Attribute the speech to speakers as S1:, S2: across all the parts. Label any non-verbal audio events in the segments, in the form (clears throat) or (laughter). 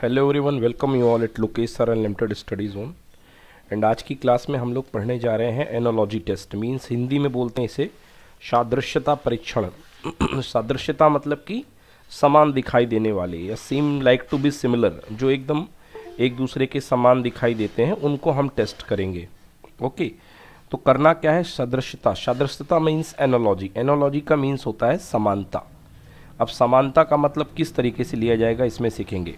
S1: Hello everyone welcome you all at Lokesh sir unlimited study zone and आज की class में हम लोग पढ़ने जा रहे हैं एनोलॉजी टेस्ट मींस हिंदी में बोलते हैं इसे सादृश्यता परीक्षण (clears throat) सादृश्यता मतलब कि समान दिखाई देने वाले या seem like to be similar जो एकदम एक दूसरे के समान दिखाई देते हैं उनको हम टेस्ट करेंगे ओके तो करना क्या है सदृश्यता सदृश्यता मीन्स एनोलॉजी एनोलॉजी का मीन्स होता है समानता अब समानता का मतलब किस तरीके से लिया जाएगा इसमें सीखेंगे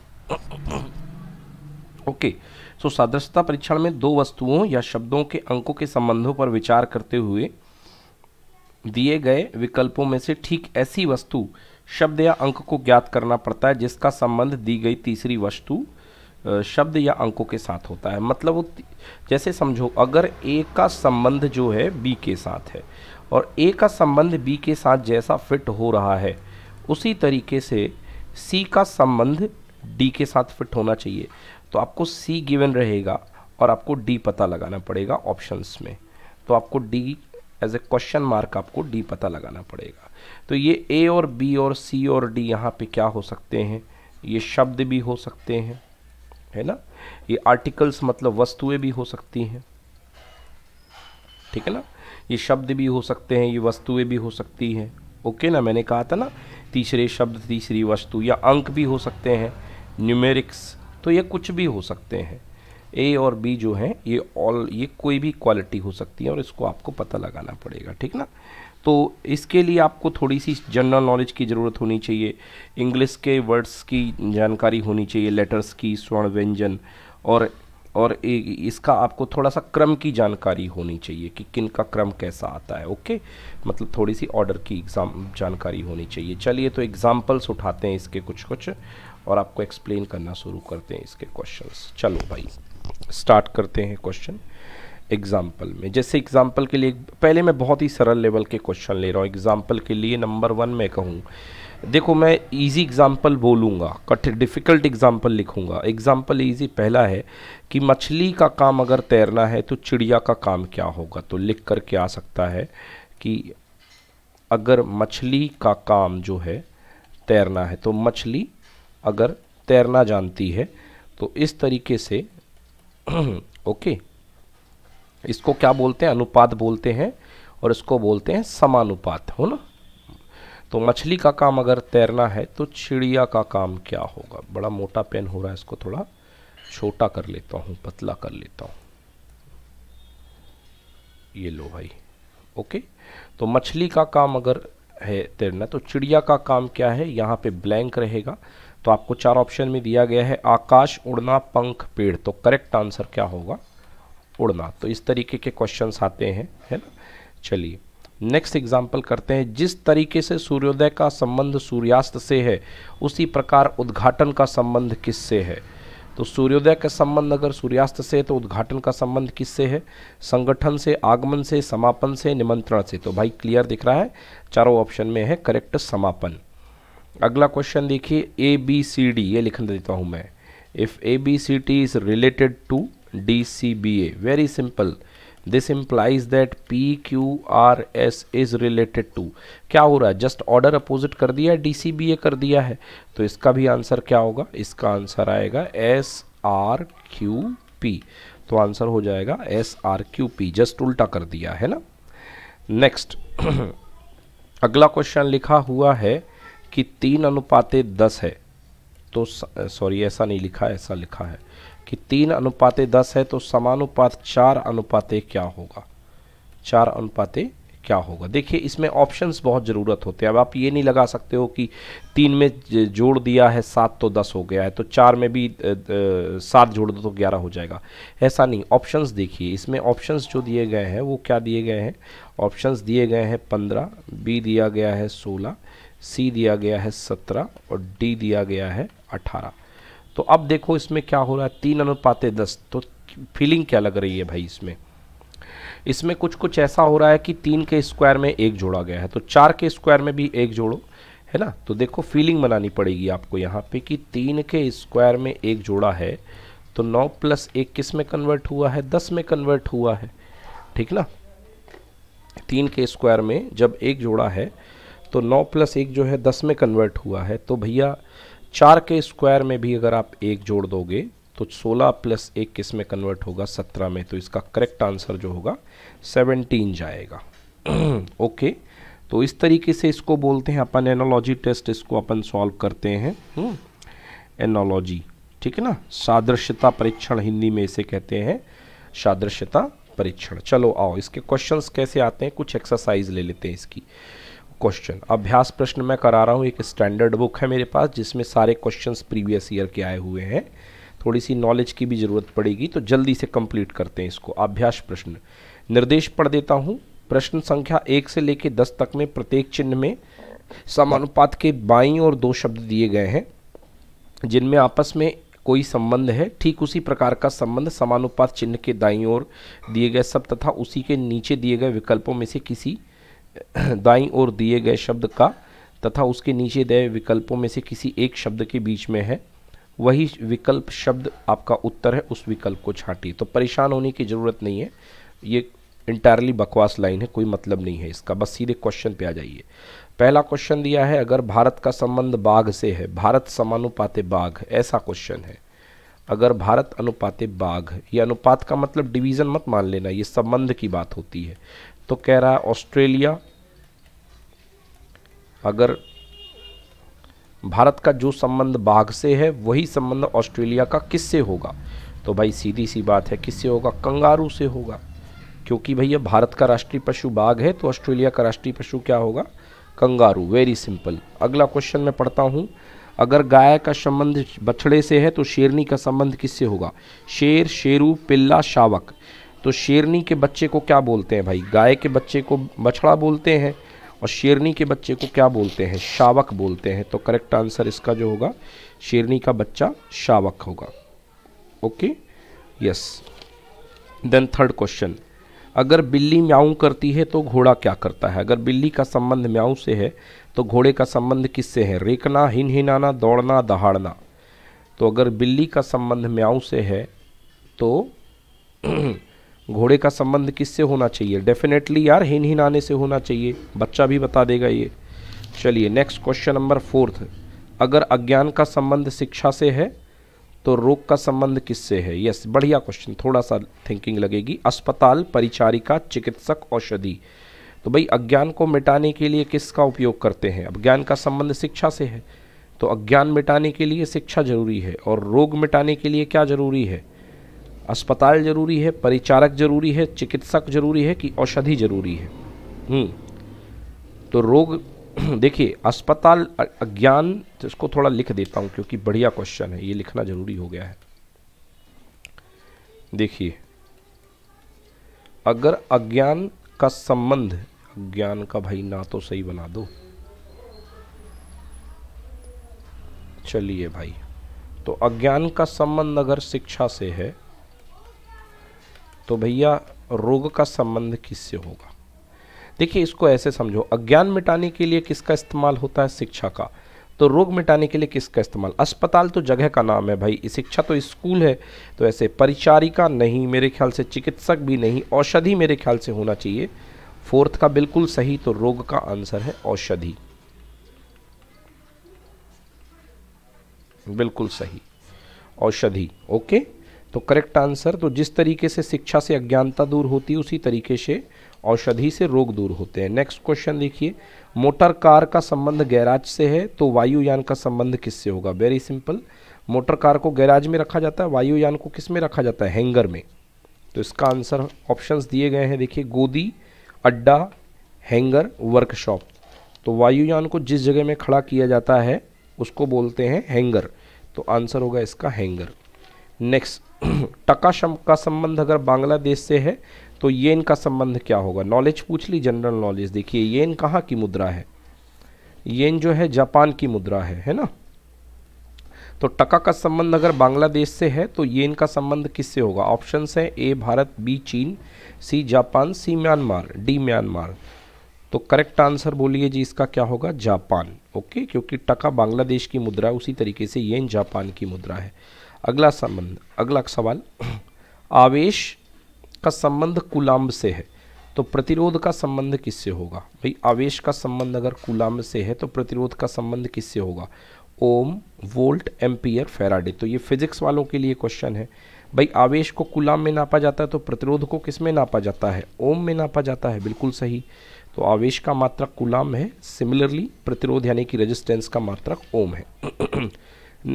S1: ओके सो सादृश्यता परीक्षण में दो वस्तुओं या शब्दों के अंकों के संबंधों पर विचार करते हुए दिए गए विकल्पों में से ठीक ऐसी वस्तु शब्द या अंक को ज्ञात करना पड़ता है जिसका संबंध दी गई तीसरी वस्तु शब्द या अंकों के साथ होता है मतलब वो जैसे समझो अगर ए का संबंध जो है बी के साथ है और ए का संबंध बी के साथ जैसा फिट हो रहा है उसी तरीके से सी का संबंध डी के साथ फिट होना चाहिए तो आपको सी गिवन रहेगा और आपको डी पता लगाना पड़ेगा ऑप्शंस में तो आपको D as a question mark आपको डी पता लगाना पड़ेगा तो ये ए और बी और सी और डी यहाँ पे क्या हो सकते हैं ये शब्द भी हो सकते हैं है ना ये आर्टिकल्स मतलब वस्तुएं भी हो सकती हैं ठीक है ना ये शब्द भी हो सकते हैं ये वस्तुएं भी हो सकती हैं ओके ना मैंने कहा था ना तीसरे शब्द तीसरी वस्तु या अंक भी हो सकते हैं न्यूमेरिक्स तो ये कुछ भी हो सकते हैं ए और बी जो हैं ये ऑल ये कोई भी क्वालिटी हो सकती है और इसको आपको पता लगाना पड़ेगा ठीक ना तो इसके लिए आपको थोड़ी सी जनरल नॉलेज की ज़रूरत होनी चाहिए इंग्लिश के वर्ड्स की जानकारी होनी चाहिए लेटर्स की स्वर्ण व्यंजन और और इसका आपको थोड़ा सा क्रम की जानकारी होनी चाहिए कि किन का क्रम कैसा आता है ओके मतलब थोड़ी सी ऑर्डर की एग्ज़ाम जानकारी होनी चाहिए चलिए तो एग्ज़ाम्पल्स उठाते हैं इसके कुछ कुछ और आपको एक्सप्लेन करना शुरू करते हैं इसके क्वेश्चंस चलो भाई स्टार्ट करते हैं क्वेश्चन एग्ज़ाम्पल में जैसे एग्ज़ाम्पल के लिए पहले मैं बहुत ही सरल लेवल के क्वेश्चन ले रहा हूँ एग्ज़ाम्पल के लिए नंबर वन में कहूँ देखो मैं इजी एग्जांपल बोलूँगा कठिन डिफ़िकल्ट एग्जांपल लिखूँगा एग्जांपल इजी पहला है कि मछली का काम अगर तैरना है तो चिड़िया का काम क्या होगा तो लिख कर के आ सकता है कि अगर मछली का काम जो है तैरना है तो मछली अगर तैरना जानती है तो इस तरीके से (clears throat) ओके इसको क्या बोलते हैं अनुपात बोलते हैं और इसको बोलते हैं समानुपात हो ना तो मछली का काम अगर तैरना है तो चिड़िया का काम क्या होगा बड़ा मोटा पेन हो रहा है इसको थोड़ा छोटा कर लेता हूँ पतला कर लेता हूँ ये लो भाई ओके तो मछली का काम अगर है तैरना तो चिड़िया का काम क्या है यहाँ पे ब्लैंक रहेगा तो आपको चार ऑप्शन में दिया गया है आकाश उड़ना पंख पेड़ तो करेक्ट आंसर क्या होगा उड़ना तो इस तरीके के क्वेश्चंस आते हैं है ना चलिए नेक्स्ट एग्जाम्पल करते हैं जिस तरीके से सूर्योदय का संबंध सूर्यास्त से है उसी प्रकार उद्घाटन का संबंध किससे है तो सूर्योदय का संबंध अगर सूर्यास्त से तो उद्घाटन का संबंध किससे है संगठन से आगमन से समापन से निमंत्रण से तो भाई क्लियर दिख रहा है चारों ऑप्शन में है करेक्ट समापन अगला क्वेश्चन देखिए ए बी सी डी ये लिख देता हूँ मैं if A B C T is related to D C B A very simple this implies that P Q R S is related to क्या हो रहा है जस्ट ऑर्डर अपोजिट कर दिया डी सी बी ए कर दिया है तो इसका भी आंसर क्या होगा इसका आंसर आएगा एस आर क्यू पी तो आंसर हो जाएगा S R Q P just उल्टा कर दिया है ना नेक्स्ट (clears throat) अगला क्वेश्चन लिखा हुआ है कि तीन अनुपातें दस है तो सॉरी ऐसा नहीं लिखा ऐसा लिखा है कि तीन अनुपाते दस है तो समानुपात चार अनुपाते क्या होगा चार अनुपाते क्या होगा देखिए इसमें ऑप्शंस बहुत ज़रूरत होते हैं अब आप ये नहीं लगा सकते हो कि तीन में जोड़ दिया है सात तो दस हो गया है तो चार में भी सात जोड़ दो तो ग्यारह हो जाएगा ऐसा नहीं ऑप्शंस देखिए इसमें ऑप्शंस जो दिए गए हैं वो क्या दिए गए हैं ऑप्शंस दिए गए हैं पंद्रह बी दिया गया है सोलह सी दिया गया है सत्रह और डी दिया गया है अठारह तो अब देखो इसमें क्या हो रहा है तीन अनुपात दस तो फीलिंग क्या लग रही है भाई इसमें इसमें कुछ कुछ ऐसा हो रहा है कि तीन के स्क्वायर में एक जोड़ा गया है तो चार के स्क्वायर में भी एक जोड़ो है ना तो देखो फीलिंग बनानी पड़ेगी आपको यहाँ पे कि तीन के स्क्वायर में एक जोड़ा है तो नौ प्लस एक किस में कन्वर्ट हुआ है दस में कन्वर्ट हुआ है ठीक ना तीन के स्क्वायर में जब एक जोड़ा है तो नौ प्लस एक जो है दस में कन्वर्ट हुआ है तो भैया चार के स्क्वायर में भी अगर आप एक जोड़ दोगे तो 16 प्लस एक किस में कन्वर्ट होगा 17 में तो इसका करेक्ट आंसर जो होगा 17 जाएगा ओके (clears throat) तो इस तरीके से इसको बोलते हैं अपन एनोलॉजी टेस्ट इसको अपन सॉल्व करते हैं एनोलॉजी हम्म? ठीक है ना सादृश्यता परीक्षण हिंदी में इसे कहते हैं सादृश्यता परीक्षण चलो आओ इसके क्वेश्चंस कैसे आते हैं कुछ एक्सरसाइज ले लेते हैं इसकी क्वेश्चन अभ्यास प्रश्न मैं करा रहा हूँ एक स्टैंडर्ड बुक है मेरे पास जिसमें सारे क्वेश्चन प्रीवियस ईयर के आए हुए हैं थोड़ी सी नॉलेज की भी ज़रूरत पड़ेगी तो जल्दी से कंप्लीट करते हैं इसको अभ्यास प्रश्न निर्देश पढ़ देता हूँ प्रश्न संख्या एक से लेकर दस तक में प्रत्येक चिन्ह में समानुपात के बाई और दो शब्द दिए गए हैं जिनमें आपस में कोई संबंध है ठीक उसी प्रकार का संबंध समानुपात चिन्ह के दाई और दिए गए सब तथा उसी के नीचे दिए गए विकल्पों में से किसी दाई और दिए गए शब्द का तथा उसके नीचे दिए विकल्पों में से किसी एक शब्द के बीच में है वही विकल्प शब्द आपका उत्तर है उस विकल्प को छाटिए तो परेशान होने की ज़रूरत नहीं है ये इंटायरली बकवास लाइन है कोई मतलब नहीं है इसका बस सीधे क्वेश्चन पे आ जाइए पहला क्वेश्चन दिया है अगर भारत का संबंध बाघ से है भारत समानुपाते बाघ ऐसा क्वेश्चन है अगर भारत अनुपाते बाघ ये अनुपात का मतलब डिवीज़न मत मान लेना ये संबंध की बात होती है तो कह रहा है ऑस्ट्रेलिया अगर भारत का जो संबंध बाघ से है वही संबंध ऑस्ट्रेलिया का किससे होगा तो भाई सीधी सी बात है किससे होगा कंगारू से होगा क्योंकि भैया भारत का राष्ट्रीय पशु बाघ है तो ऑस्ट्रेलिया का राष्ट्रीय पशु क्या होगा कंगारू वेरी सिंपल अगला क्वेश्चन मैं पढ़ता हूँ अगर गाय का संबंध बछड़े से है तो शेरनी का संबंध किससे होगा शेर शेरू पिल्ला शावक तो शेरनी के बच्चे को क्या बोलते हैं भाई गाय के बच्चे को बछड़ा बोलते हैं और शेरनी के बच्चे को क्या बोलते हैं शावक बोलते हैं तो करेक्ट आंसर इसका जो होगा शेरनी का बच्चा शावक होगा okay yes then third question अगर बिल्ली म्याऊं करती है तो घोड़ा क्या करता है अगर बिल्ली का संबंध म्याऊं से है तो घोड़े का संबंध किससे है रेकना हिन हिनाना दौड़ना दहाड़ना तो अगर बिल्ली का संबंध म्याऊं से है तो (clears throat) घोड़े का संबंध किससे होना चाहिए डेफिनेटली यार हिन हिन आने से होना चाहिए बच्चा भी बता देगा ये चलिए नेक्स्ट क्वेश्चन नंबर फोर्थ अगर अज्ञान का संबंध शिक्षा से है तो रोग का संबंध किससे है यस बढ़िया क्वेश्चन थोड़ा सा थिंकिंग लगेगी अस्पताल परिचारिका चिकित्सक औषधि तो भाई अज्ञान को मिटाने के लिए किसका उपयोग करते हैं अब ज्ञान का संबंध शिक्षा से है तो अज्ञान मिटाने के लिए शिक्षा जरूरी है और रोग मिटाने के लिए क्या जरूरी है अस्पताल जरूरी है परिचारक जरूरी है चिकित्सक जरूरी है कि औषधि जरूरी है हम्म। तो रोग (clears throat) देखिए अस्पताल अज्ञान तो इसको थोड़ा लिख देता हूँ क्योंकि बढ़िया क्वेश्चन है ये लिखना जरूरी हो गया है देखिए अगर अज्ञान का संबंध अज्ञान का भाई ना तो सही बना दो चलिए भाई तो अज्ञान का संबंध अगर शिक्षा से है तो भैया रोग का संबंध किससे होगा देखिए इसको ऐसे समझो अज्ञान मिटाने के लिए किसका इस्तेमाल होता है शिक्षा का तो रोग मिटाने के लिए किसका इस्तेमाल अस्पताल तो जगह का नाम है भाई शिक्षा तो स्कूल है तो ऐसे परिचारिका नहीं मेरे ख्याल से चिकित्सक भी नहीं औषधि मेरे ख्याल से होना चाहिए फोर्थ का बिल्कुल सही तो रोग का आंसर है औषधि बिल्कुल सही औषधि ओके तो करेक्ट आंसर तो जिस तरीके से शिक्षा से अज्ञानता दूर होती है उसी तरीके से औषधि से रोग दूर होते हैं नेक्स्ट क्वेश्चन देखिए मोटर कार का संबंध गैराज से है तो वायुयान का संबंध किससे होगा वेरी सिंपल मोटर कार को गैराज में रखा जाता है वायुयान को किस में रखा जाता है हैंगर में तो इसका आंसर ऑप्शंस दिए गए हैं देखिए गोदी अड्डा हैंगर वर्कशॉप तो वायुयान को जिस जगह में खड़ा किया जाता है उसको बोलते हैं हैंगर तो आंसर होगा इसका हैंगर नेक्स्ट टका शम का संबंध अगर बांग्लादेश से है तो ये इनका संबंध क्या होगा नॉलेज पूछ ली जनरल नॉलेज देखिए इन कहाँ की मुद्रा है इन जो है जापान की मुद्रा है है ना तो टका का संबंध अगर बांग्लादेश से है तो ये इनका संबंध किससे होगा ऑप्शन है ए भारत बी चीन C Japan C Myanmar D Myanmar तो करेक्ट आंसर बोलिए जी इसका क्या होगा जापान ओके क्योंकि टका बांग्लादेश की मुद्रा उसी तरीके से येन जापान की मुद्रा है अगला संबंध अगला सवाल आवेश का संबंध कुलाम्ब से है तो प्रतिरोध का संबंध किससे होगा भाई आवेश का संबंध अगर कुलाम्ब से है तो प्रतिरोध का संबंध किससे होगा ओम वोल्ट एम्पियर फेराडे तो ये फिजिक्स वालों के लिए क्वेश्चन है भाई आवेश को कुलाम में नापा जाता है तो प्रतिरोध को किस में नापा जाता है ओम में नापा जाता है बिल्कुल सही तो आवेश का मात्रक कुलाम है सिमिलरली प्रतिरोध यानी कि रेजिस्टेंस का मात्रक ओम है (clears throat)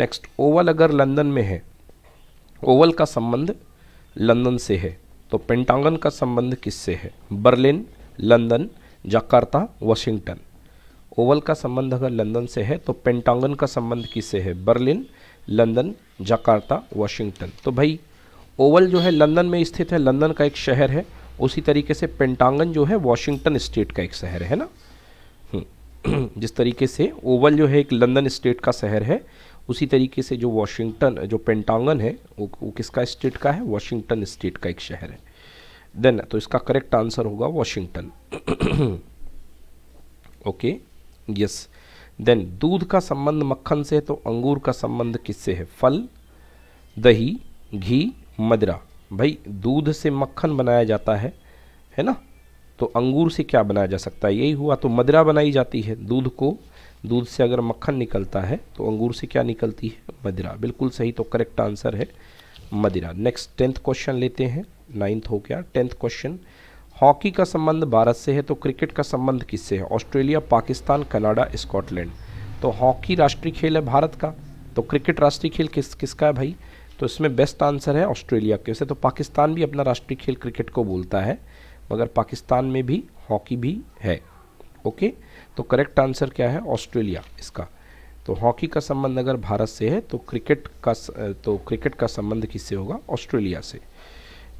S1: नेक्स्ट ओवल अगर लंदन में है ओवल का संबंध लंदन से है तो पेंटांगन का संबंध किससे है Berlin London Jakarta Washington oval का संबंध अगर लंदन से है तो पेंटांगन का संबंध किससे है बर्लिन लंदन जकार्ता वाशिंगटन तो भाई ओवल जो है लंदन में स्थित है लंदन का एक शहर है उसी तरीके से पेंटांगन जो है वाशिंगटन स्टेट का एक शहर है ना हम्म। (clears throat) जिस तरीके से ओवल जो है एक लंदन स्टेट का शहर है उसी तरीके से जो वॉशिंगटन जो पेंटांगन है वो, वो किसका स्टेट का है वॉशिंगटन स्टेट का एक शहर है देन तो इसका करेक्ट आंसर होगा वॉशिंगटन ओके यस देन दूध का संबंध मक्खन से है तो अंगूर का संबंध किससे है फल दही घी मदरा भाई दूध से मक्खन बनाया जाता है है ना तो अंगूर से क्या बनाया जा सकता है यही हुआ तो मदरा बनाई जाती है दूध को दूध से अगर मक्खन निकलता है तो अंगूर से क्या निकलती है मदिरा बिल्कुल सही तो करेक्ट आंसर है मदिरा नेक्स्ट टेंथ क्वेश्चन लेते हैं नाइन्थ हो गया टेंथ क्वेश्चन हॉकी का संबंध भारत से है तो क्रिकेट का संबंध किससे है ऑस्ट्रेलिया पाकिस्तान कनाडा स्कॉटलैंड तो हॉकी राष्ट्रीय खेल है भारत का तो क्रिकेट राष्ट्रीय खेल किस किसका है भाई तो इसमें बेस्ट आंसर है ऑस्ट्रेलिया के वैसे तो पाकिस्तान भी अपना राष्ट्रीय खेल क्रिकेट को बोलता है मगर पाकिस्तान में भी हॉकी भी है ओके okay? तो करेक्ट आंसर क्या है ऑस्ट्रेलिया इसका तो हॉकी का संबंध अगर भारत से है तो क्रिकेट का तो क्रिकेट का संबंध किससे होगा ऑस्ट्रेलिया से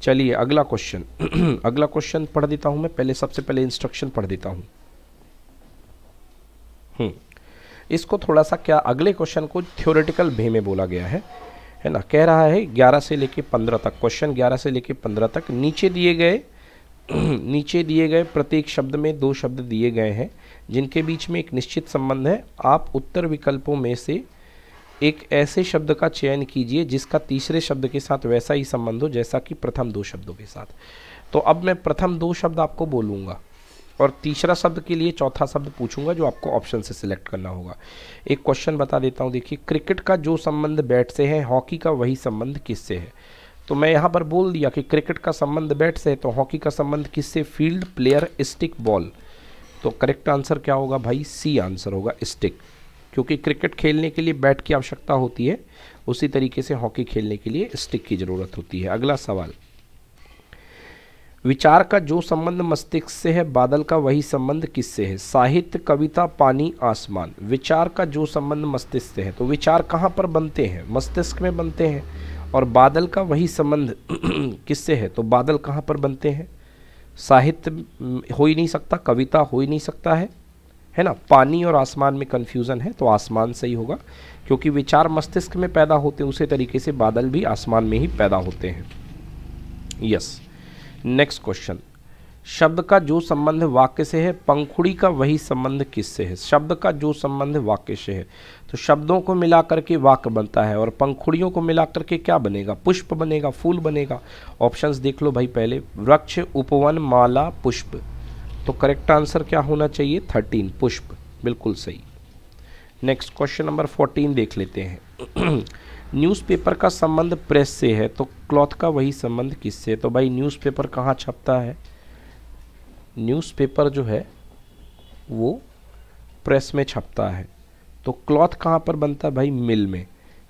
S1: चलिए अगला क्वेश्चन (clears throat) अगला क्वेश्चन पढ़ देता हूँ मैं पहले सबसे पहले इंस्ट्रक्शन पढ़ देता हूँ हम्म। इसको थोड़ा सा क्या अगले क्वेश्चन को थ्योरेटिकल भे में बोला गया है है ना कह रहा है 11 से लेके 15 तक क्वेश्चन 11 से लेके 15 तक नीचे दिए गए (clears throat) नीचे दिए गए प्रत्येक शब्द में दो शब्द दिए गए हैं जिनके बीच में एक निश्चित संबंध है आप उत्तर विकल्पों में से एक ऐसे शब्द का चयन कीजिए जिसका तीसरे शब्द के साथ वैसा ही संबंध हो जैसा कि प्रथम दो शब्दों के साथ तो अब मैं प्रथम दो शब्द आपको बोलूँगा और तीसरा शब्द के लिए चौथा शब्द पूछूंगा जो आपको ऑप्शन से सिलेक्ट करना होगा एक क्वेश्चन बता देता हूँ देखिए क्रिकेट का जो संबंध बैट से है हॉकी का वही संबंध किससे है तो मैं यहाँ पर बोल दिया कि क्रिकेट का संबंध बैट से है तो हॉकी का संबंध किससे फील्ड प्लेयर स्टिक बॉल तो करेक्ट आंसर क्या होगा भाई सी आंसर होगा स्टिक क्योंकि क्रिकेट खेलने के लिए बैट की आवश्यकता होती है उसी तरीके से हॉकी खेलने के लिए स्टिक की ज़रूरत होती है अगला सवाल विचार का जो संबंध मस्तिष्क से है बादल का वही संबंध किससे है साहित्य कविता पानी आसमान विचार का जो संबंध मस्तिष्क से है तो विचार कहाँ पर बनते हैं मस्तिष्क में बनते हैं और बादल का वही संबंध (clears throat) किससे है तो बादल कहाँ पर बनते हैं साहित्य हो ही नहीं सकता कविता हो ही नहीं सकता है है ना पानी और आसमान में कन्फ्यूज़न है तो आसमान सही होगा क्योंकि विचार मस्तिष्क में पैदा होते हैं उसी तरीके से बादल भी आसमान में ही पैदा होते हैं यस नेक्स्ट क्वेश्चन शब्द का जो संबंध वाक्य से है पंखुड़ी का वही संबंध किससे है शब्द का जो संबंध वाक्य से है तो शब्दों को मिला करके वाक्य बनता है और पंखुड़ियों को मिला करके क्या बनेगा पुष्प बनेगा फूल बनेगा ऑप्शंस देख लो भाई पहले वृक्ष उपवन माला पुष्प तो करेक्ट आंसर क्या होना चाहिए थर्टीन पुष्प बिल्कुल सही नेक्स्ट क्वेश्चन नंबर फोर्टीन देख लेते हैं न्यूज़पेपर (clears throat) का संबंध प्रेस से है तो क्लॉथ का वही संबंध किससे है तो भाई न्यूज़पेपर कहाँ छपता है न्यूज़पेपर जो है वो प्रेस में छपता है तो क्लॉथ कहाँ पर बनता है भाई मिल में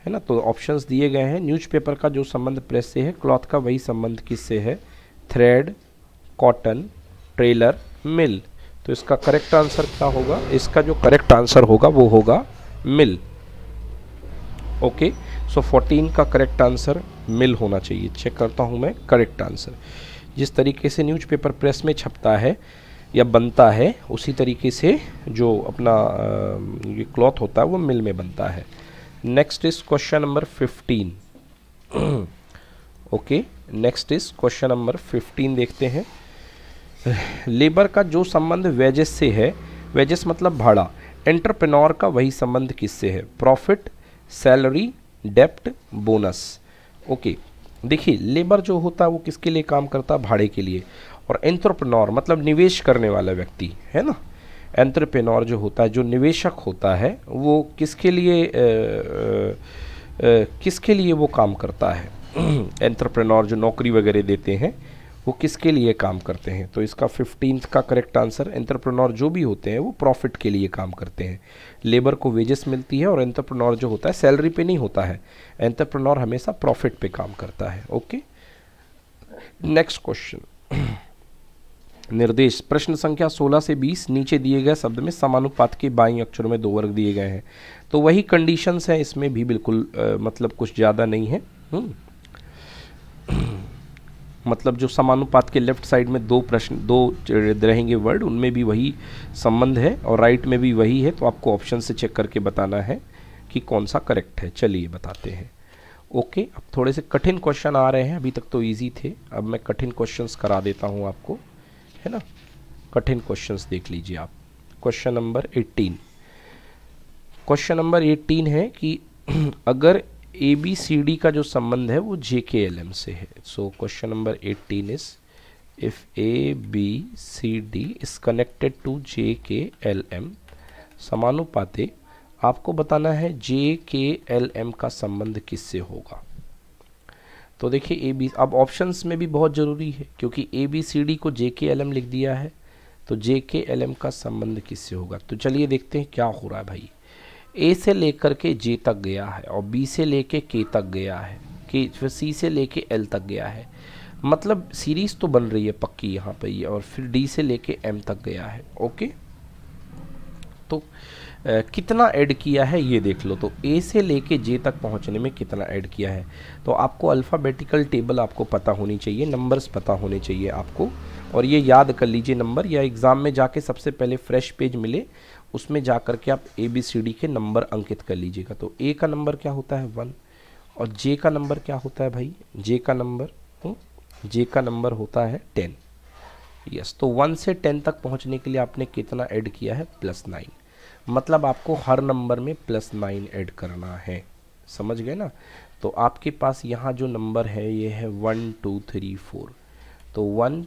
S1: है ना तो ऑप्शंस दिए गए हैं न्यूज़पेपर का जो संबंध प्रेस से है क्लॉथ का वही संबंध किससे है थ्रेड कॉटन ट्रेलर मिल तो इसका करेक्ट आंसर क्या होगा इसका जो करेक्ट आंसर होगा वो होगा मिल ओके सो 14 का करेक्ट आंसर मिल होना चाहिए चेक करता हूँ मैं करेक्ट आंसर जिस तरीके से न्यूज़पेपर प्रेस में छपता है या बनता है उसी तरीके से जो अपना ये क्लॉथ होता है वो मिल में बनता है next is question number fifteen okay next is question number fifteen देखते हैं लेबर का जो संबंध वेजेस से है वेजेस मतलब भाड़ा एंटरप्रेन्योर का वही संबंध किससे है प्रॉफिट सैलरी डेप्ट बोनस ओके देखिए लेबर जो होता है वो किसके लिए काम करता है भाड़े के लिए और एंट्रप्रनोर मतलब निवेश करने वाला व्यक्ति है ना एंट्रप्रेनोर जो होता है जो निवेशक होता है वो किसके लिए आ, आ, किसके लिए वो काम करता है एंट्रप्रेनोर (clears throat) जो नौकरी वगैरह देते हैं वो किसके लिए काम करते हैं तो इसका फिफ्टीन का करेक्ट आंसर एंटरप्रेन्योर जो भी होते हैं वो प्रॉफिट के लिए काम करते हैं लेबर को वेजेस मिलती है और एंटरप्रेन्योर जो होता है सैलरी पे नहीं होता है एंटरप्रेन्योर हमेशा प्रॉफिट पे काम करता है ओके नेक्स्ट क्वेश्चन निर्देश प्रश्न संख्या 16 से 20 नीचे दिए गए शब्द में समानुपात के बाई अक्षरों में दो वर्ग दिए गए हैं तो वही कंडीशंस हैं इसमें भी बिल्कुल आ, मतलब कुछ ज़्यादा नहीं है हम्म। (clears throat) मतलब जो समानुपात के लेफ्ट साइड में दो प्रश्न दो रहेंगे वर्ड उनमें भी वही संबंध है और राइट में भी वही है तो आपको ऑप्शन से चेक करके बताना है कि कौन सा करेक्ट है चलिए बताते हैं ओके अब थोड़े से कठिन क्वेश्चन आ रहे हैं अभी तक तो ईजी थे अब मैं कठिन क्वेश्चन करा देता हूँ आपको है ना कठिन क्वेश्चन देख लीजिए आप question number eighteen question number eighteen है कि (clears throat) अगर ए बी सी डी का जो संबंध है वो जे के एल एम से है so question number eighteen is if A B C D is connected to J K L M समानुपाते आपको बताना है जे के एल एम का संबंध किससे होगा तो देखिए ए बी अब ऑप्शंस में भी बहुत ज़रूरी है क्योंकि ए बी सी डी को जे के एल एम लिख दिया है तो जे के एल एम का संबंध किससे होगा तो चलिए देखते हैं क्या हो रहा है भाई ए से लेकर के जे तक गया है और बी से लेके के तक गया है के फिर सी से लेके एल तक गया है मतलब सीरीज़ तो बन रही है पक्की यहाँ पर ये और फिर डी से लेके एम तक गया है ओके तो आ, कितना ऐड किया है ये देख लो तो ए से लेके जे तक पहुँचने में कितना ऐड किया है तो आपको अल्फ़ाबेटिकल टेबल आपको पता होनी चाहिए नंबर्स पता होने चाहिए आपको और ये याद कर लीजिए नंबर या एग्ज़ाम में जाके सबसे पहले फ्रेश पेज मिले उसमें जा कर के आप ए बी सी डी के नंबर अंकित कर लीजिएगा तो ए का नंबर क्या होता है वन और जे का नंबर क्या होता है भाई जे का नंबर जे हम्म, का नंबर होता है टेन यस तो वन से टेन तक पहुंचने के लिए आपने कितना ऐड किया है प्लस नाइन मतलब आपको हर नंबर में प्लस नाइन ऐड करना है समझ गए ना तो आपके पास यहाँ जो नंबर है ये है वन टू थ्री फोर तो वन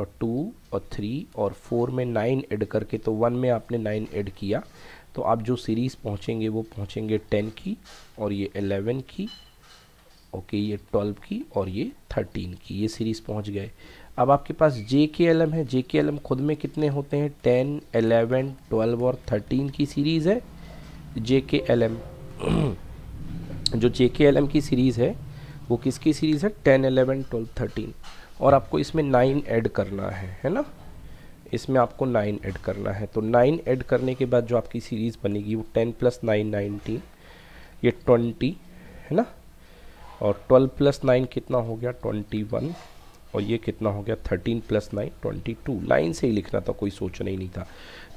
S1: और टू और थ्री और फोर में नाइन ऐड करके तो वन में आपने नाइन ऐड किया तो आप जो सीरीज़ पहुँचेंगे वो पहुँचेंगे टेन की और ये एलेवन की ओके ये ट्वेल्व की और ये थर्टीन की ये सीरीज़ पहुँच गए अब आपके पास जे के एल एम है जे के एल एम खुद में कितने होते हैं टेन एलेवन ट्वेल्व और थर्टीन की सीरीज़ है जे के एल एम जो जे के एल एम की सीरीज़ है वो किसकी सीरीज़ है टेन एलेवन ट्वेल्व थर्टीन और आपको इसमें नाइन ऐड करना है है ना इसमें आपको नाइन ऐड करना है तो नाइन ऐड करने के बाद जो आपकी सीरीज़ बनेगी वो टेन प्लस नाइन नाइनटीन ये ट्वेंटी है ना और ट्वेल्व प्लस नाइन कितना हो गया ट्वेंटी वन और ये कितना हो गया thirteen plus nine twenty two line से ही लिखना था कोई सोचना ही नहीं था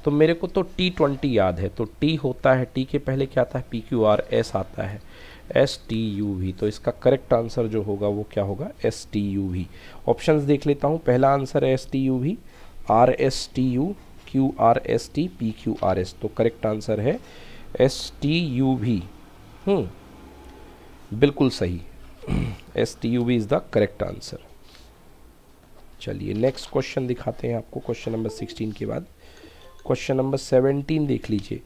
S1: तो मेरे को तो टी ट्वेंटी याद है तो टी होता है टी के पहले क्या आता है पी क्यू आर एस आता है एस टी यू वी तो इसका करेक्ट आंसर जो होगा वो क्या होगा S T U V option देख लेता हूँ पहला आंसर है S T U V R S T U Q R S T P Q R S तो करेक्ट आंसर है एस टी यू वी बिल्कुल सही S T U V is the correct answer चलिए next question दिखाते हैं आपको question number sixteen के बाद क्वेश्चन नंबर सेवेंटीन देख लीजिए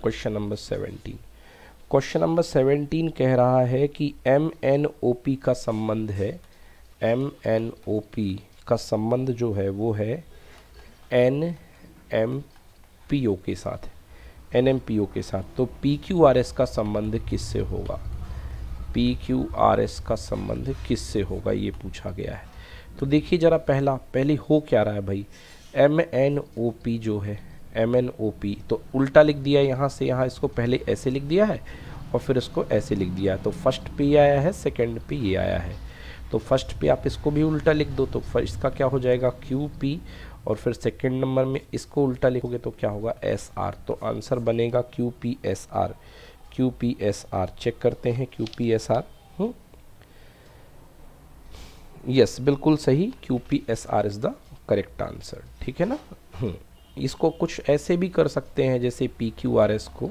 S1: question number seventeen question number seventeen कह रहा है कि एम एन ओ पी का संबंध है एम एन ओ पी का संबंध जो है वो है एन एम पी ओ के साथ एन एम पी ओ के साथ तो पी क्यू आर एस का संबंध किससे होगा पी क्यू आर एस का संबंध किससे होगा ये पूछा गया है तो देखिए ज़रा पहला पहले हो क्या रहा है भाई एम एन ओ पी जो है एम एन ओ पी तो उल्टा लिख दिया यहाँ से यहाँ इसको पहले ऐसे लिख दिया है और फिर इसको ऐसे लिख दिया तो फर्स्ट पे ये आया है सेकेंड पे ये आया है तो फर्स्ट पे आप इसको भी उल्टा लिख दो तो फर्स्ट का क्या हो जाएगा क्यू पी और फिर सेकेंड नंबर में इसको उल्टा लिखोगे तो क्या होगा एस आर तो आंसर बनेगा Q P S R Q P S R check करते हैं Q P S R yes बिल्कुल सही Q P S R is the correct answer ठीक है ना हम्म। इसको कुछ ऐसे भी कर सकते हैं जैसे पी क्यू आर एस को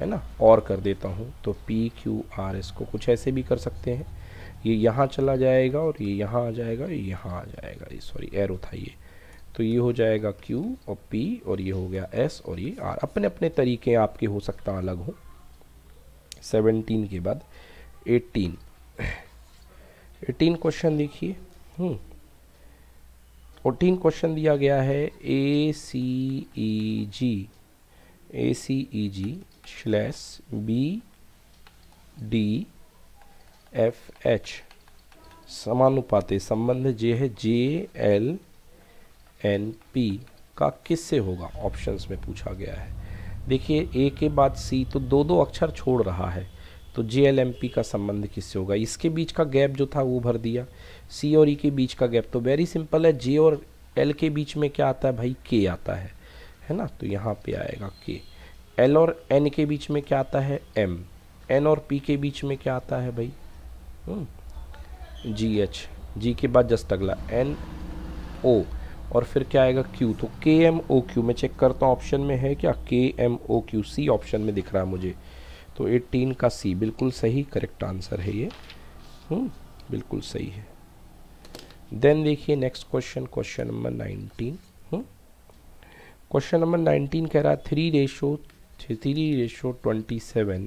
S1: है ना और कर देता हूँ तो पी क्यू आर एस को कुछ ऐसे भी कर सकते हैं ये यहाँ चला जाएगा और ये यहाँ आ जाएगा ये यहाँ आ जाएगा ये सॉरी एरो था ये तो ये हो जाएगा क्यू और पी और ये हो गया एस और ये आर अपने अपने तरीके आपके हो सकता अलग हो 17 के बाद एटीन एटीन क्वेश्चन देखिए हम्म। फोर्टीन क्वेश्चन दिया गया है A C E G A C E G slash B D F H समानुपाते संबंध जे है जे एल एन पी का किससे होगा ऑप्शंस में पूछा गया है देखिए ए के बाद सी तो दो दो अक्षर छोड़ रहा है तो जे एल एम पी का संबंध किससे होगा इसके बीच का गैप जो था वो भर दिया सी और ई e के बीच का गैप तो वेरी सिंपल है जे और एल के बीच में क्या आता है भाई के आता है है ना तो यहाँ पे आएगा के एल और एन के बीच में क्या आता है एम एन और पी के बीच में क्या आता है भाई जी एच जी के बाद जस्ट अगला एन ओ और फिर क्या आएगा क्यू तो के एम ओ क्यू मैं चेक करता हूँ ऑप्शन में है क्या K M O Q C option में दिख रहा है मुझे तो एटीन का सी बिल्कुल सही करेक्ट आंसर है ये हम्म। बिल्कुल सही है देन देखिए next question question number nineteen question number nineteen कह रहा है three ratio three ratio twenty seven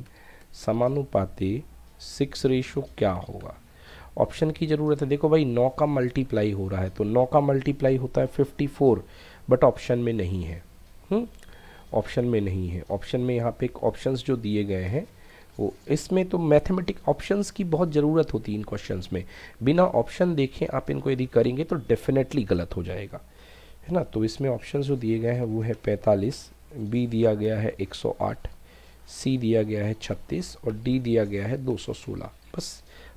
S1: समानुपाती सिक्स रेशो क्या होगा ऑप्शन की ज़रूरत है देखो भाई नौ का मल्टीप्लाई हो रहा है तो नौ का मल्टीप्लाई होता है फिफ्टी फोर बट ऑप्शन में नहीं है ऑप्शन हम्म? में नहीं है ऑप्शन में यहाँ पे ऑप्शंस जो दिए गए हैं वो तो इसमें तो मैथमेटिक ऑप्शंस की बहुत ज़रूरत होती है इन क्वेश्चंस में बिना ऑप्शन देखें आप इनको यदि करेंगे तो डेफिनेटली गलत हो जाएगा है ना तो इसमें ऑप्शन जो दिए गए हैं वो है पैंतालीस बी दिया गया है एक सौ आठ सी दिया गया है छत्तीस और डी दिया गया है दो सौ सोलह बस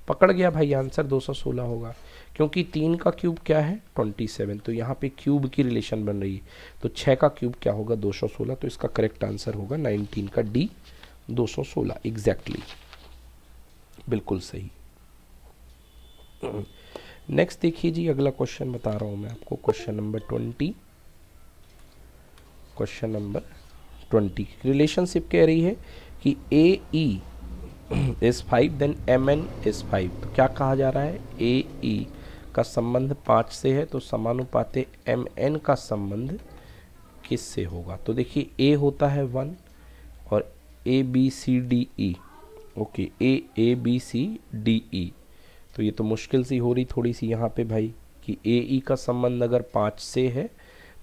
S1: पकड़ गया भाई आंसर 216 होगा क्योंकि तीन का क्यूब क्या है 27 तो यहाँ पे क्यूब की रिलेशन बन रही है तो छः का क्यूब क्या होगा 216 तो इसका करेक्ट आंसर होगा 19 का डी दो सौ सोलह एग्जैक्टली बिल्कुल सही नेक्स्ट देखिए जी अगला क्वेश्चन बता रहा हूं मैं आपको question number twenty question number twenty relationship कह रही है कि A E is five then M N is five तो क्या कहा जा रहा है ए ई e का संबंध पाँच से है तो समानुपाते एम एन का संबंध किस से होगा तो देखिए ए होता है वन और A B C D E okay A A B C D E तो ये तो मुश्किल सी हो रही थोड़ी सी यहाँ पे भाई कि ए ई e का संबंध अगर पाँच से है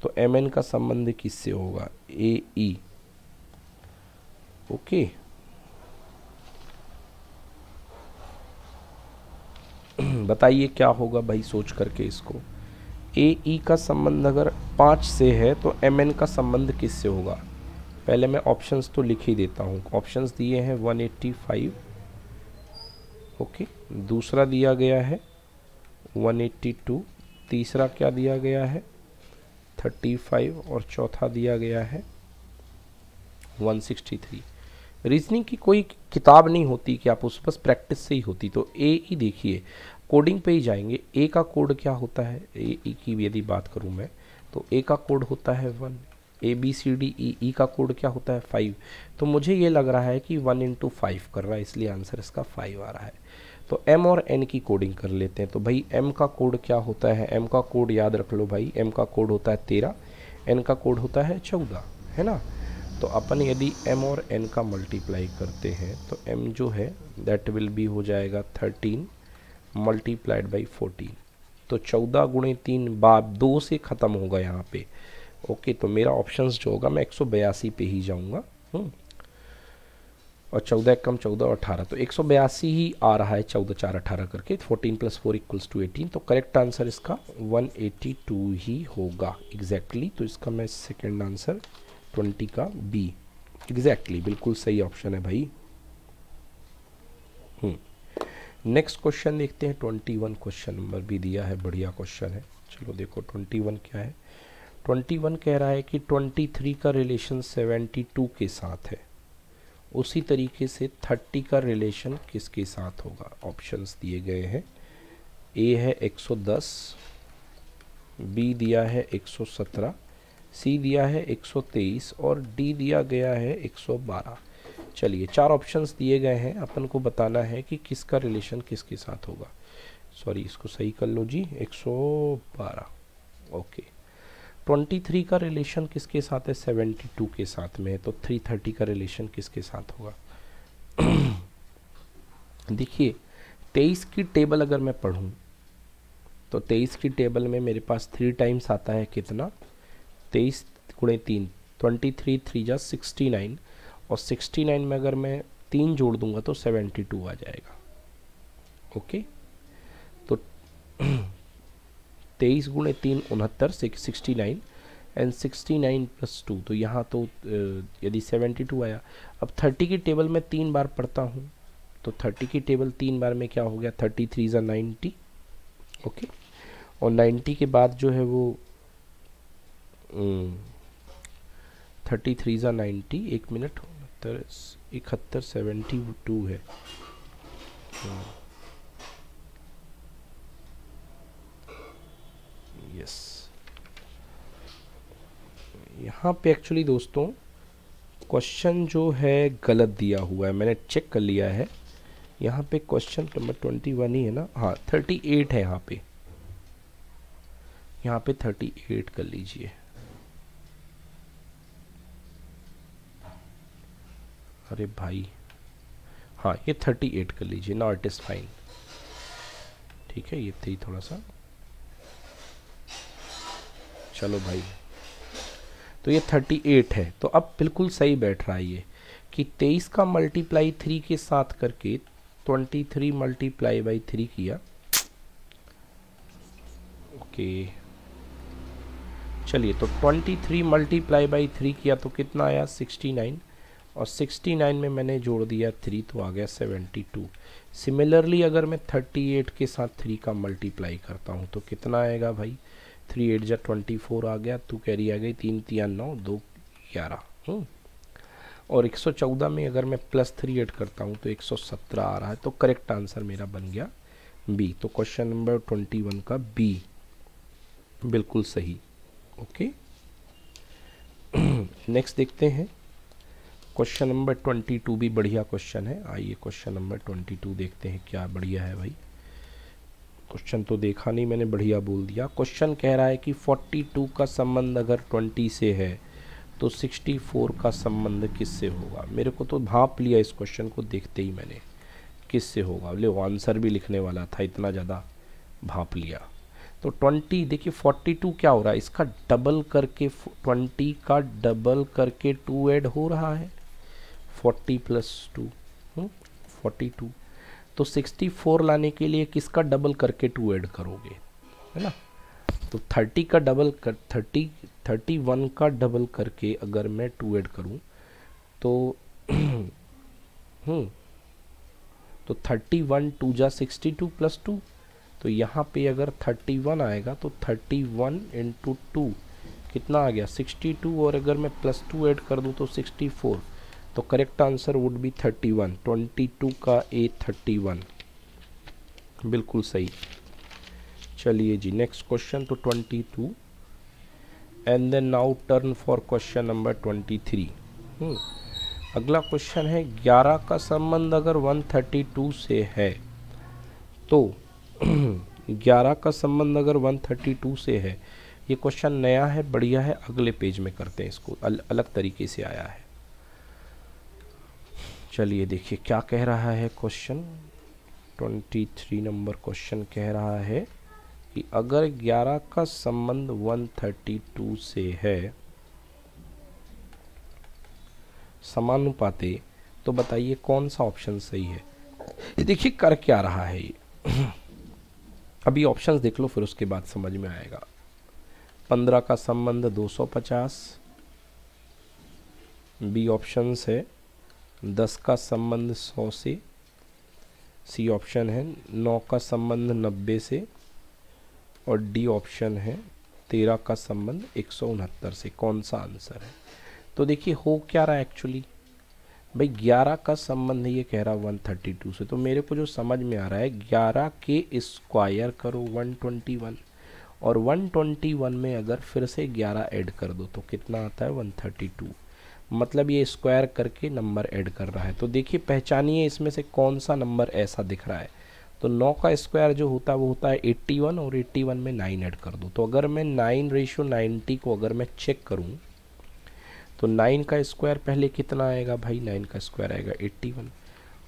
S1: तो एम एन का संबंध किससे होगा ए ई ओके बताइए क्या होगा भाई सोच करके इसको ए ई e का संबंध अगर पाँच से है तो एम एन का संबंध किससे होगा पहले मैं ऑप्शंस तो लिख ही देता हूँ ऑप्शंस दिए हैं 185 ओके दूसरा दिया गया है 182 तीसरा क्या दिया गया है 35 और चौथा दिया गया है 163 रीजनिंग की कोई किताब नहीं होती कि आप उस बस प्रैक्टिस से ही होती तो ए ही देखिए कोडिंग पे ही जाएंगे ए का कोड क्या होता है ए, ए e की यदि बात करूँ मैं तो ए का कोड होता है one A B C D E E का कोड क्या होता है फाइव तो मुझे ये लग रहा है कि वन इंटू फाइव कर रहा है इसलिए आंसर इसका फाइव आ रहा है तो एम और एन की कोडिंग कर लेते हैं तो भाई एम का कोड क्या होता है एम का कोड याद रख लो भाई एम का कोड होता है तेरह एन का कोड होता है चौदह है ना तो अपन यदि एम और एन का मल्टीप्लाई करते हैं तो एम जो है दैट विल बी हो जाएगा थर्टीन मल्टीप्लाइड बाई फोर्टीन तो चौदह गुणे तीन बाब दो से ख़त्म होगा यहाँ पे ओके तो मेरा ऑप्शंस जो होगा मैं एक पे ही जाऊँगा हम्म। और चौदह कम चौदह और अठारह तो एक ही आ रहा है चौदह चार अठारह करके fourteen plus four equals to eighteen तो करेक्ट आंसर इसका वन एटी टू ही होगा एग्जैक्टली exactly, तो इसका मैं सेकेंड आंसर ट्वेंटी का बी एग्जैक्टली exactly, बिल्कुल सही ऑप्शन है भाई नेक्स्ट हम्म। क्वेश्चन देखते हैं ट्वेंटी वन क्वेश्चन नंबर भी दिया है बढ़िया क्वेश्चन है चलो देखो ट्वेंटी वन क्या है 21 कह रहा है कि 23 का रिलेशन 72 के साथ है उसी तरीके से 30 का रिलेशन किसके साथ होगा ऑप्शंस दिए गए हैं ए है 110 बी दिया है 117 सी दिया है 123 और डी दिया गया है 112 चलिए चार ऑप्शंस दिए गए हैं अपन को बताना है कि किसका रिलेशन किसके साथ होगा सॉरी इसको सही कर लो जी 112 ओके okay. थ्री का रिलेशन किसके साथ है टू के साथ में है तो थर्टी का रिलेशन किसके साथ होगा (clears throat) देखिए 23 की टेबल अगर मैं पढ़ूँ तो 23 की टेबल में मेरे पास थ्री टाइम्स आता है कितना 23 गुणे तीन ट्वेंटी थ्री थ्री जा सिक्सटी नाइन और सिक्सटी नाइन में अगर मैं तीन जोड़ दूंगा तो सेवेंटी टू आ जाएगा ओके तो (clears throat) तेईस गुणे तीन उनहत्तर sixty nine and sixty nine plus two तो यहाँ तो यदि सेवेंटी टू आया अब थर्टी की टेबल में तीन बार पढ़ता हूँ तो थर्टी की टेबल तीन बार में क्या हो गया थर्टी थ्री जो नाइन्टी ओके और नाइन्टी के बाद जो है वो थर्टी थ्री ज़ा नाइन्टी एक मिनट उनहत्तर इकहत्तर सेवेंटी टू है हाँ। यस यहाँ पे एक्चुअली दोस्तों क्वेश्चन जो है गलत दिया हुआ है मैंने चेक कर लिया है यहाँ पे क्वेश्चन नंबर ट्वेंटी वन ही है ना हाँ थर्टी एट है यहाँ पे यहाँ पे थर्टी एट कर लीजिए अरे भाई हाँ ये थर्टी एट कर लीजिए नॉट इज फाइन ठीक है ये थी थोड़ा सा चलो भाई तो ये 38 है तो अब बिल्कुल सही बैठ रहा है ये कि 23 का मल्टीप्लाई थ्री के साथ करके 23 थ्री मल्टीप्लाई बाई थ्री किया ओके चलिए तो 23 थ्री मल्टीप्लाई बाई थ्री किया तो कितना आया 69 और 69 में मैंने जोड़ दिया थ्री तो आ गया 72 सिमिलरली अगर मैं 38 के साथ थ्री का मल्टीप्लाई करता हूँ तो कितना आएगा भाई थ्री एट जै ट्वेंटी फोर आ गया तू कैरी आ गई तीन तिया नौ दो ग्यारह हम्म। और एक सौ चौदह में अगर मैं प्लस थ्री एड करता हूँ तो एक सौ सत्रह आ रहा है तो करेक्ट आंसर मेरा बन गया बी तो क्वेश्चन नंबर ट्वेंटी वन का बी बिल्कुल सही ओके नेक्स्ट (clears throat) देखते हैं क्वेश्चन नंबर ट्वेंटी टू भी बढ़िया क्वेश्चन है आइए क्वेश्चन नंबर ट्वेंटी टू देखते हैं क्या बढ़िया है भाई क्वेश्चन तो देखा नहीं मैंने बढ़िया बोल दिया क्वेश्चन कह रहा है कि 42 का संबंध अगर 20 से है तो 64 का संबंध किससे होगा मेरे को तो भाप लिया इस क्वेश्चन को देखते ही मैंने किससे होगा बोले आंसर भी लिखने वाला था इतना ज़्यादा भाप लिया तो 20 देखिए 42 क्या हो रहा है इसका डबल करके 20 का डबल करके 2 ऐड हो रहा है 40 प्लस टू फोर्टी टू तो 64 लाने के लिए किसका डबल करके टू ऐड करोगे है ना तो 30 का डबल कर 30 31 का डबल करके अगर मैं टू ऐड करूं तो (clears throat) हम्म तो 31 वन टू जा सिक्सटी टू प्लस टू तो यहाँ पे अगर 31 आएगा तो 31 वन इंटू टू कितना आ गया 62 और अगर मैं प्लस टू ऐड कर दूँ तो 64 तो correct answer would be thirty one twenty two का ए थर्टी वन बिल्कुल सही चलिए जी नेक्स्ट क्वेश्चन तो twenty two and then now turn for question number twenty three अगला क्वेश्चन है ग्यारह का संबंध अगर वन थर्टी टू से है तो (clears throat) ग्यारह का संबंध अगर वन थर्टी टू से है ये क्वेश्चन नया है बढ़िया है अगले पेज में करते हैं इसको अल, अलग तरीके से आया है चलिए देखिए क्या कह रहा है question twenty three number question कह रहा है कि अगर ग्यारह का संबंध वन थर्टी टू से है समानुपाते तो बताइए कौन सा ऑप्शन सही है देखिए कर क्या रहा है ये (clears throat) अभी ऑप्शंस देख लो फिर उसके बाद समझ में आएगा पंद्रह का संबंध 250 बी ऑप्शंस है दस का संबंध सौ से सी ऑप्शन है नौ का संबंध नब्बे से और डी ऑप्शन है तेरह का संबंध एक सौ उनहत्तर से कौन सा आंसर है तो देखिए हो क्या रहा एक्चुअली भाई ग्यारह का संबंध ये कह रहा वन थर्टी टू से तो मेरे को जो समझ में आ रहा है ग्यारह के स्क्वायर करो वन ट्वेंटी वन और वन ट्वेंटी वन में अगर फिर से ग्यारह ऐड कर दो तो कितना आता है वन थर्टी टू मतलब ये स्क्वायर करके नंबर ऐड कर रहा है तो देखिए पहचानिए इसमें से कौन सा नंबर ऐसा दिख रहा है तो नौ का स्क्वायर जो होता है वो होता है एट्टी वन और एट्टी वन में नाइन ऐड कर दूँ तो अगर मैं नाइन रेशो नाइन्टी को अगर मैं चेक करूँ तो नाइन का स्क्वायर पहले कितना आएगा भाई नाइन का स्क्वायर आएगा एट्टी वन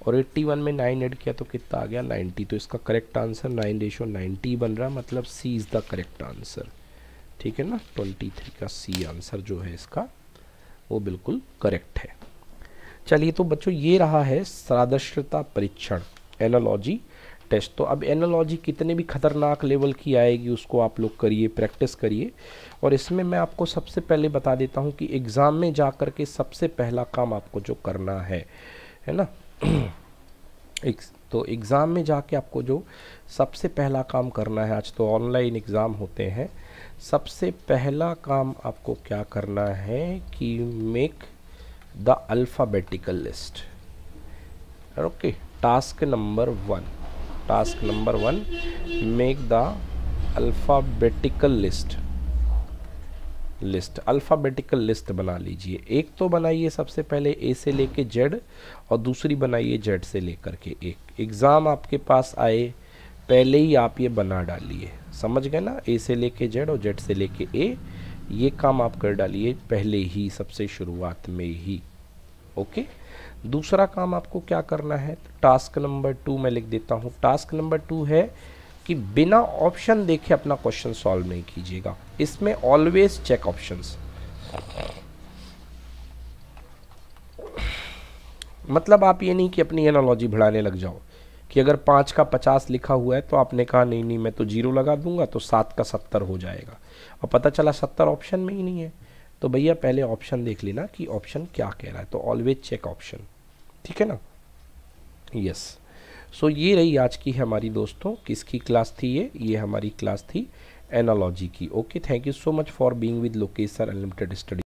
S1: और एट्टी वन में नाइन ऐड किया तो कितना आ गया नाइन्टी तो इसका correct answer nine ratio ninety बन रहा मतलब C is the correct answer ठीक है ना ट्वेंटी थ्री का सी आंसर जो है इसका वो बिल्कुल करेक्ट है चलिए तो बच्चों ये रहा है सादृश्यता परीक्षण एनोलॉजी टेस्ट तो अब एनोलॉजी कितने भी खतरनाक लेवल की आएगी उसको आप लोग करिए प्रैक्टिस करिए और इसमें मैं आपको सबसे पहले बता देता हूँ कि एग्ज़ाम में जा कर के सबसे पहला काम आपको जो करना है है ना (clears throat) एक तो एग्ज़ाम में जाके आपको जो सबसे पहला काम करना है आज तो ऑनलाइन एग्ज़ाम होते हैं सबसे पहला काम आपको क्या करना है कि make the alphabetical list okay task number one task number one make the alphabetical list list alphabetical list बना लीजिए एक तो बनाइए सबसे पहले ए से लेके जेड और दूसरी बनाइए जेड से लेकर के एक एग्ज़ाम आपके पास आए पहले ही आप ये बना डालिए समझ गए ना ए से लेके जेड और जेड से लेके ए ये काम आप कर डालिए पहले ही सबसे शुरुआत में ही ओके दूसरा काम आपको क्या करना है तो टास्क नंबर टू मैं लिख देता हूँ टास्क नंबर टू है कि बिना ऑप्शन देखे अपना क्वेश्चन सॉल्व नहीं कीजिएगा इसमें ऑलवेज चेक ऑप्शंस मतलब आप ये नहीं कि अपनी एनोलॉजी बढ़ाने लग जाओ कि अगर पाँच का पचास लिखा हुआ है तो आपने कहा नहीं नहीं मैं तो जीरो लगा दूंगा तो सात का सत्तर हो जाएगा और पता चला सत्तर ऑप्शन में ही नहीं है तो भैया पहले ऑप्शन देख लेना कि ऑप्शन क्या कह रहा है तो ऑलवेज चेक ऑप्शन ठीक है ना यस सो so, ये रही आज की हमारी दोस्तों किसकी क्लास थी ये ये हमारी क्लास थी एनालॉजी की okay thank you so much for being with Lokesh sir unlimited study